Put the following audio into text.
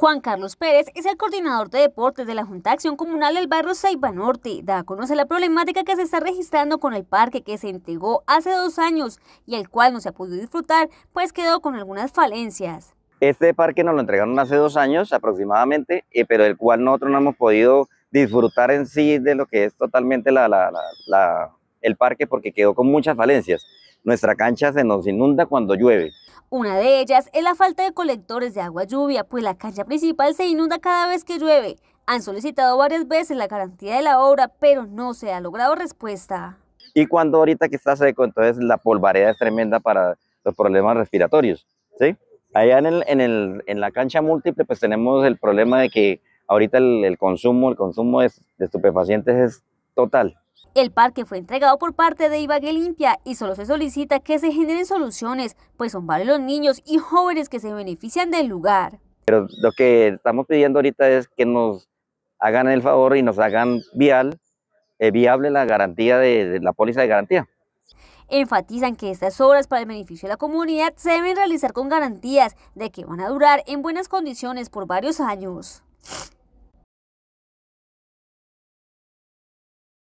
Juan Carlos Pérez es el coordinador de deportes de la Junta de Acción Comunal del barrio Ceiba Norte. Da a conocer la problemática que se está registrando con el parque que se entregó hace dos años y el cual no se ha podido disfrutar, pues quedó con algunas falencias. Este parque nos lo entregaron hace dos años aproximadamente, eh, pero el cual nosotros no hemos podido disfrutar en sí de lo que es totalmente la, la, la, el parque porque quedó con muchas falencias. Nuestra cancha se nos inunda cuando llueve una de ellas es la falta de colectores de agua lluvia, pues la cancha principal se inunda cada vez que llueve. Han solicitado varias veces la garantía de la obra, pero no se ha logrado respuesta. Y cuando ahorita que está seco, entonces la polvareda es tremenda para los problemas respiratorios, ¿sí? Allá en, la cancha múltiple, pues tenemos el problema de que ahorita el, consumo, el consumo de, de estupefacientes es total. El parque fue entregado por parte de Ibagué Limpia y solo se solicita que se generen soluciones, pues son varios los niños y jóvenes que se benefician del lugar. Pero lo que estamos pidiendo ahorita es que nos hagan el favor y nos hagan vial, eh, viable la garantía de, la póliza de garantía. Enfatizan que estas obras para el beneficio de la comunidad se deben realizar con garantías de que van a durar en buenas condiciones por varios años.